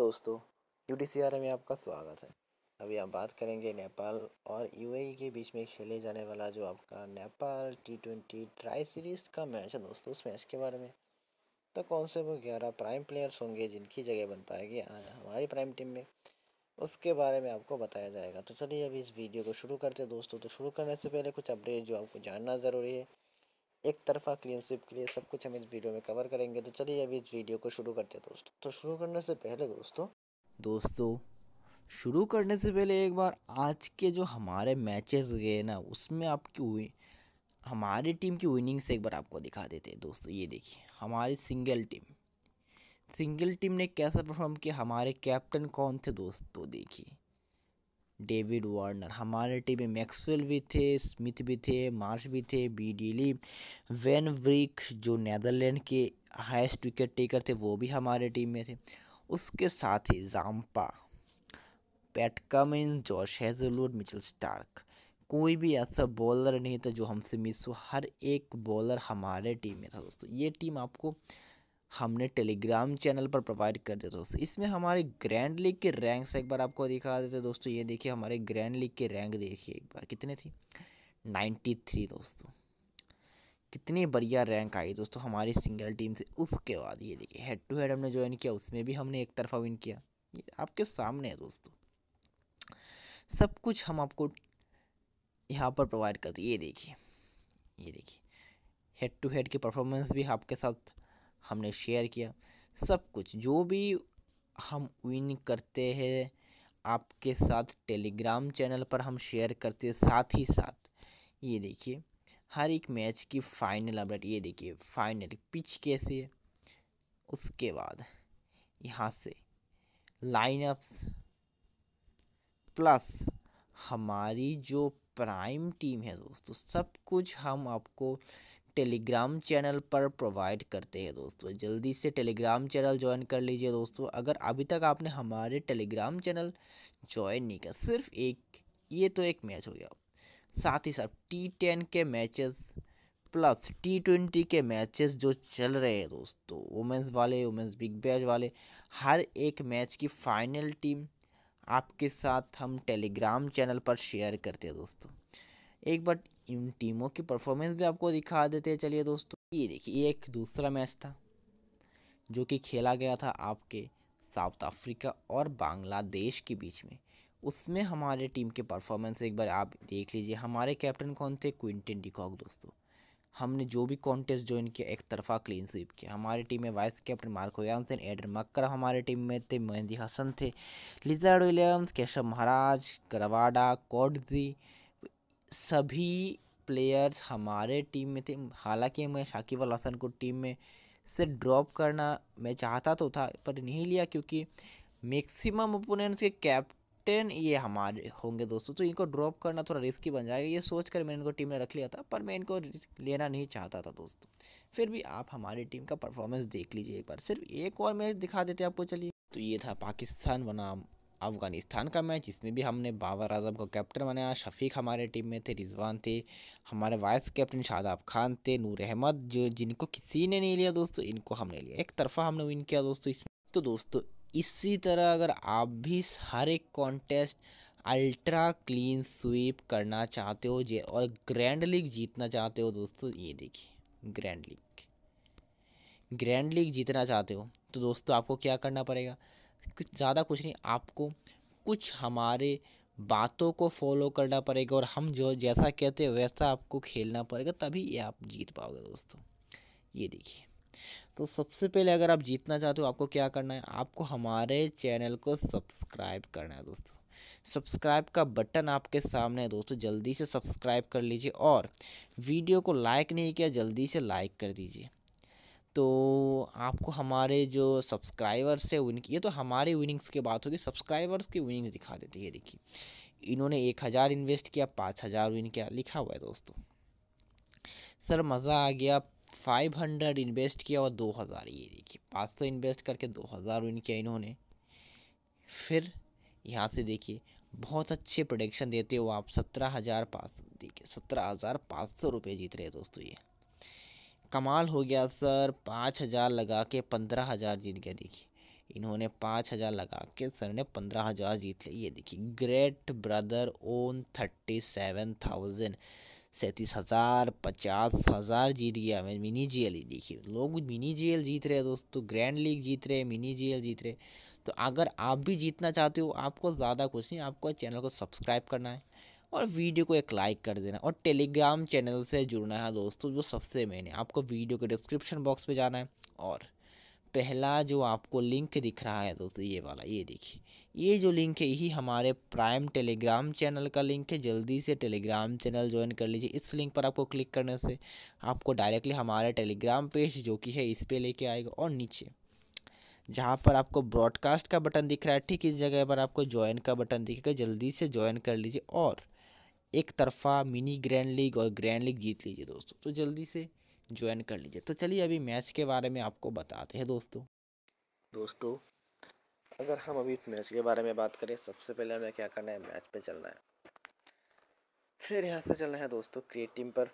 दोस्तों यू में आपका स्वागत है अभी आप बात करेंगे नेपाल और यूएई e के बीच में खेले जाने वाला जो आपका Nepal T twenty tri series का मैच है दोस्तों उस मैच के बारे में तो कौन से वो ग्यारह प्राइम प्लेयर्स होंगे जिनकी जगह बन पाएगी आज हमारी प्राइम टीम में उसके बारे में आपको बताया जाएगा तो चलिए अभी इस वीडियो को शुरू करते हैं दोस्तों तो शुरू करने से पहले कुछ अपडेट जो आपको जानना ज़रूरी है एक तरफा क्लियरशिप के लिए सब कुछ हम इस वीडियो में कवर करेंगे तो चलिए अभी इस वीडियो को शुरू करते हैं दोस्तों तो शुरू करने से पहले दोस्तों दोस्तों शुरू करने से पहले एक बार आज के जो हमारे मैचेस गए ना उसमें आपकी हमारी टीम की विनिंग से एक बार आपको दिखा देते हैं दोस्तों ये देखिए हमारी सिंगल टीम सिंगल टीम ने कैसा परफॉर्म किया हमारे कैप्टन कौन थे दोस्तों देखिए डेविड वार्नर हमारे टीम में मैक्सवेल भी थे स्मिथ भी थे मार्श भी थे बी डीली वैन व्रिक जो नैदरलैंड के हाइस्ट विकेट टेकर थे वो भी हमारे टीम में थे उसके साथ ही Zampa Pat George Hazlewood Mitchell Starc कोई भी ऐसा बॉलर नहीं था जो हमसे मिस हो हर एक बॉलर हमारे टीम में था दोस्तों ये टीम आपको हमने टेलीग्राम चैनल पर प्रोवाइड कर दिया दोस्तों इसमें हमारे ग्रैंड लीग के रैंक्स एक बार आपको दिखा देते दोस्तों ये देखिए हमारे ग्रैंड लीग के रैंक देखिए एक बार कितने थी थ्री दोस्तों कितनी बढ़िया रैंक आई दोस्तों हमारी सिंगल टीम से उसके बाद ये देखिए हेड टू हेड हमने ज्वाइन किया उसमें भी हमने एक तरफा विन किया ये आपके सामने है दोस्तों सब कुछ हम आपको यहाँ पर प्रोवाइड करते ये देखिए ये देखिए हेड टू हेड की परफॉर्मेंस भी आपके साथ हमने शेयर किया सब कुछ जो भी हम विन करते हैं आपके साथ टेलीग्राम चैनल पर हम शेयर करते साथ ही साथ ये देखिए हर एक मैच की फाइनल अपडेट ये देखिए फाइनल पिच कैसे है उसके बाद यहाँ से लाइनअप्स प्लस हमारी जो प्राइम टीम है दोस्तों सब कुछ हम आपको टेलीग्राम चैनल पर प्रोवाइड करते हैं दोस्तों जल्दी से टेलीग्राम चैनल ज्वाइन कर लीजिए दोस्तों अगर अभी तक आपने हमारे टेलीग्राम चैनल ज्वाइन नहीं किया सिर्फ एक ये तो एक मैच हो गया साथ ही साथ टी टेन के मैचेस प्लस टी ट्वेंटी के मैचेस जो चल रहे हैं दोस्तों वुमेंस वाले वुमेंस बिग बैच वाले हर एक मैच की फाइनल टीम आपके साथ हम टेलीग्राम चैनल पर शेयर करते हैं दोस्तों एक बार इन टीमों की परफॉर्मेंस भी आपको दिखा देते हैं चलिए दोस्तों ये देखिए एक दूसरा मैच था जो कि खेला गया था आपके साउथ अफ्रीका और बांग्लादेश के बीच में उसमें हमारे टीम के परफॉर्मेंस एक बार आप देख लीजिए हमारे कैप्टन कौन थे क्विंटन डिकॉक दोस्तों हमने जो भी कॉन्टेस्ट ज्वाइन किया एक तरफा क्लीन स्वीप किया हमारी टीम में vice captain Marco Jansen Aiden Markram हमारे टीम में थे मेहंदी हसन थे लिजर्ड विलियम्स केशव महाराज करवाडा कोडजी सभी प्लेयर्स हमारे टीम में थे हालांकि मैं शाकिब अल हसन को टीम में से ड्रॉप करना मैं चाहता तो था पर नहीं लिया क्योंकि मैक्सिमम ओपोनेंट्स के कैप्टन ये हमारे होंगे दोस्तों तो इनको ड्रॉप करना थोड़ा रिस्की बन जाएगा ये सोच कर मैंने इनको टीम में रख लिया था पर मैं इनको लेना नहीं चाहता था दोस्तों फिर भी आप हमारी टीम का परफॉर्मेंस देख लीजिए एक बार सिर्फ एक और मैच दिखा देते आपको चलिए तो ये था पाकिस्तान बनाम अफ़गानिस्तान का मैच जिसमें भी हमने बाबर आजम को कैप्टन बनाया शफीक हमारे टीम में थे रिजवान थे हमारे वाइस कैप्टन शादाब खान थे नूर अहमद जो जिनको किसी ने नहीं लिया दोस्तों इनको हमने लिया एक तरफा हमने विन किया दोस्तों इसमें तो दोस्तों इसी तरह अगर आप भी हर एक कॉन्टेस्ट अल्ट्रा क्लीन स्वीप करना चाहते हो जे और ग्रैंड लीग जीतना चाहते हो दोस्तों ये देखिए ग्रैंड लीग ग्रैंड लीग जीतना चाहते हो तो दोस्तों आपको क्या करना पड़ेगा कुछ ज़्यादा कुछ नहीं आपको कुछ हमारे बातों को फॉलो करना पड़ेगा और हम जो जैसा कहते हैं वैसा आपको खेलना पड़ेगा तभी ये आप जीत पाओगे दोस्तों ये देखिए तो सबसे पहले अगर आप जीतना चाहते हो आपको क्या करना है आपको हमारे चैनल को सब्सक्राइब करना है दोस्तों सब्सक्राइब का बटन आपके सामने है दोस्तों जल्दी से सब्सक्राइब कर लीजिए और वीडियो को लाइक नहीं किया जल्दी से लाइक कर दीजिए तो आपको हमारे जो सब्सक्राइबर्स है उनकी ये तो हमारे विनिंग्स की बात होगी सब्सक्राइबर्स की विनिंग्स दिखा देते ये देखिए इन्होंने एक हज़ार इन्वेस्ट किया पाँच हज़ार विन किया लिखा हुआ है दोस्तों सर मज़ा आ गया फाइव हंड्रेड इन्वेस्ट किया और दो हज़ार ये देखिए पाँच सौ इन्वेस्ट करके दो हज़ार विन किया इन्होंने फिर यहाँ से देखिए बहुत अच्छे प्रोडक्शन देते हो आप सत्रह हज़ार पाँच देखिए सत्रह हज़ार पाँच सौ रुपये जीत रहे दोस्तों ये कमाल हो गया सर पाँच हज़ार लगा के पंद्रह हज़ार जीत गया देखिए इन्होंने पाँच हज़ार लगा के सर ने पंद्रह हज़ार जीत लिया ये देखिए great brother won thirty seven thousand सैंतीस हज़ार पचास हज़ार जीत गया मैं मिनी जी एल ही देखिए लोग मिनी जी एल जीत रहे हैं दोस्तों तो ग्रैंड लीग जीत रहे हैं मिनी जी एल जीत रहे तो अगर आप भी जीतना चाहते हो आपको ज़्यादा कुछ नहीं आपको चैनल को सब्सक्राइब करना है और वीडियो को एक लाइक कर देना और टेलीग्राम चैनल से जुड़ना है दोस्तों जो सबसे मेन है आपको वीडियो के डिस्क्रिप्शन बॉक्स में जाना है और पहला जो आपको लिंक दिख रहा है दोस्तों ये वाला ये देखिए ये जो लिंक है यही हमारे प्राइम टेलीग्राम चैनल का लिंक है जल्दी से टेलीग्राम चैनल ज्वाइन कर लीजिए इस लिंक पर आपको क्लिक करने से आपको डायरेक्टली हमारे टेलीग्राम पेज जो कि है इस पर लेके आएगा और नीचे जहाँ पर आपको ब्रॉडकास्ट का बटन दिख रहा है ठीक इस जगह पर आपको ज्वाइन का बटन दिखेगा जल्दी से ज्वाइन कर लीजिए और एक तरफा मिनी ग्रैंड लीग और ग्रैंड लीग जीत लीजिए दोस्तों तो जल्दी से ज्वाइन कर लीजिए तो चलिए अभी मैच के बारे में आपको बताते हैं दोस्तों दोस्तों अगर हम अभी इस मैच के बारे में बात करें सबसे पहले हमें क्या करना है मैच पे चलना है फिर यहाँ से चलना है दोस्तों क्रिएट टीम पर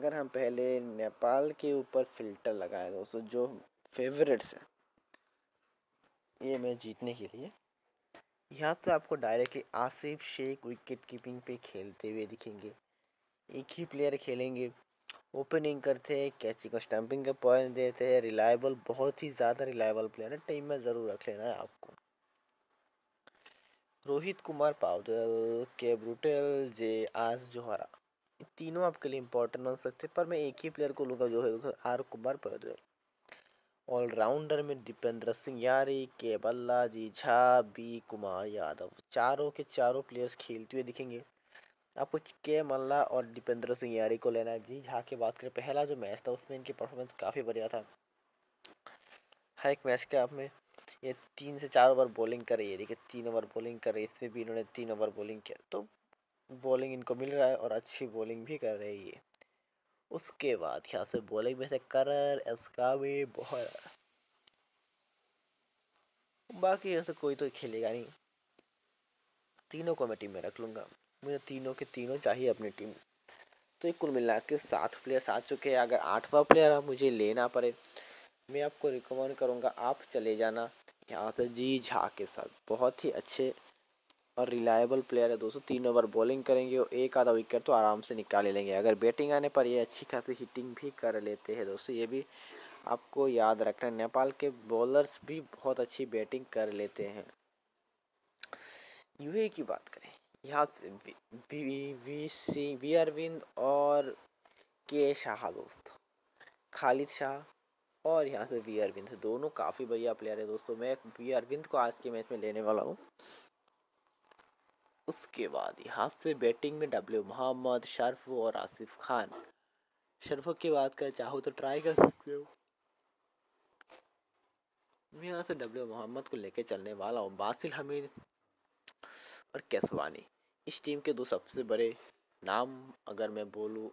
अगर हम पहले नेपाल के ऊपर फिल्टर लगाएं दोस्तों जो फेवरेट्स हैं ये मैच जीतने के लिए यहाँ से तो आपको directly Asif Sheikh wicket keeping पे खेलते हुए दिखेंगे एक ही प्लेयर खेलेंगे ओपनिंग करते हैं कैची को स्टंपिंग के पॉइंट देते हैं रिलायबल बहुत ही ज़्यादा रिलायबल प्लेयर है टीम में ज़रूर रख लेना है आपको रोहित कुमार पावदल के ब्रूटेल जे आज जोहरा तीनों आपके लिए इंपॉर्टेंट बन सकते हैं पर मैं एक ही प्लेयर को लूँगा जो है आर कुमार पावदल ऑलराउंडर में दीपेंद्र सिंह यारी के जी झा बी कुमार यादव चारों के चारों प्लेयर्स खेलते हुए दिखेंगे आपको के मल्ला और दीपेंद्र सिंह यारी को लेना है जी झा की बात करें पहला जो मैच था उसमें इनकी परफॉर्मेंस काफ़ी बढ़िया था हर एक मैच के आप में ये तीन से चार ओवर बॉलिंग कर रही है देखिए तीन ओवर बॉलिंग कर रही है इसमें भी इन्होंने तीन ओवर बॉलिंग किया तो बॉलिंग इनको मिल रहा है और अच्छी बॉलिंग भी कर रही है उसके बाद यहाँ से में से करर एस्कावे बहुत बाकी यहाँ से कोई तो खेलेगा नहीं तीनों को मैं टीम में रख लूँगा मुझे तीनों के तीनों चाहिए अपनी टीम तो ये कुल मिला के सात प्लेयर्स आ चुके हैं अगर आठवां प्लेयर आप मुझे लेना पड़े मैं आपको रिकमेंड करूँगा आप चले जाना यहाँ से जी झा के साथ बहुत ही अच्छे और रिलायबल प्लेयर है दोस्तों तीन ओवर बॉलिंग करेंगे और एक आधा विकेट तो आराम से निकाल ही लेंगे अगर बैटिंग आने पर ये अच्छी खासी हिटिंग भी कर लेते हैं दोस्तों ये भी आपको याद रखना है नेपाल के बॉलर्स भी बहुत अच्छी बैटिंग कर लेते हैं यूए की बात करें यहाँ से वी सी वी अरविंद और के शाह दोस्तों खालिद शाह और यहाँ से वी अरविंद दोनों काफ़ी बढ़िया प्लेयर है दोस्तों मैं वी अरविंद को आज के मैच में लेने वाला हूँ उसके बाद यहाँ से बैटिंग में डब्ल्यू मोहम्मद शर्फ और आसिफ खान शर्फ की बात कर चाहो तो ट्राई कर सकते हो मैं यहाँ से डब्ल्यू मोहम्मद को लेकर चलने वाला हूँ बासिल हमीद और कैसवानी इस टीम के दो सबसे बड़े नाम अगर मैं बोलूँ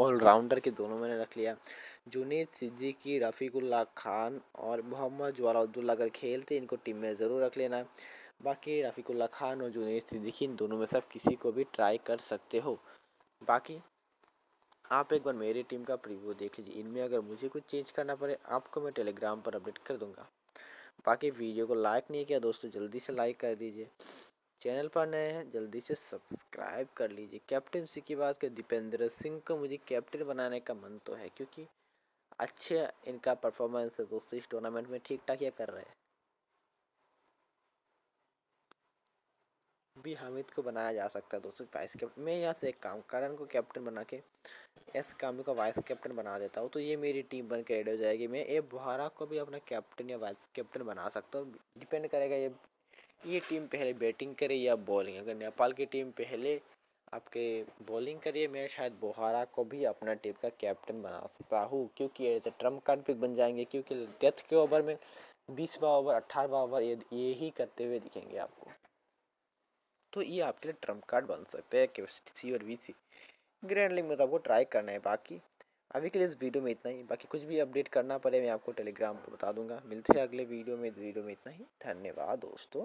ऑलराउंडर के दोनों मैंने रख लिया जुनीद सिद्दीकी रफ़ीकुल्ला खान और मोहम्मद अब्दुल्ला अगर खेलते इनको टीम में ज़रूर रख लेना बाकी रफ़ीकुल्ला खान और जुनेद इन दोनों में सब किसी को भी ट्राई कर सकते हो बाकी आप एक बार मेरी टीम का प्रीव्यू देख लीजिए इनमें अगर मुझे कुछ चेंज करना पड़े आपको मैं टेलीग्राम पर अपडेट कर दूंगा बाकी वीडियो को लाइक नहीं किया दोस्तों जल्दी से लाइक कर दीजिए चैनल पर नए हैं जल्दी से सब्सक्राइब कर लीजिए कैप्टनसी की बात करें दीपेंद्र सिंह को मुझे कैप्टन बनाने का मन तो है क्योंकि अच्छे इनका परफॉर्मेंस है दोस्तों इस टूर्नामेंट में ठीक ठाक ये कर रहे हैं भी हामिद को बनाया जा सकता है दोस्तों वाइस कैप्टन मैं यहाँ से एक काम करण को कैप्टन बना के एस कामी का वाइस कैप्टन बना देता हूँ तो ये मेरी टीम बन के रेडी हो जाएगी मैं ए बुहारा को भी अपना कैप्टन या वाइस कैप्टन बना सकता हूँ डिपेंड करेगा ये ये टीम पहले बैटिंग करे या बॉलिंग अगर नेपाल की टीम पहले आपके बॉलिंग करिए मैं शायद बोहारा को भी अपना टीम का कैप्टन बना सकता हूँ क्योंकि ट्रम्प कार्ड पिक बन जाएंगे क्योंकि डेथ के ओवर में बीसवा ओवर अट्ठारहवा ओवर ये ही करते हुए दिखेंगे आपको तो ये आपके लिए ट्रम्प कार्ड बन सकते हैं कैपेसिटी सी और वी सी ग्रैंड लिंक में तो आपको ट्राई करना है बाकी अभी के लिए इस वीडियो में इतना ही बाकी कुछ भी अपडेट करना पड़े मैं आपको टेलीग्राम पर बता दूंगा मिलते हैं अगले वीडियो में इस वीडियो में इतना ही धन्यवाद दोस्तों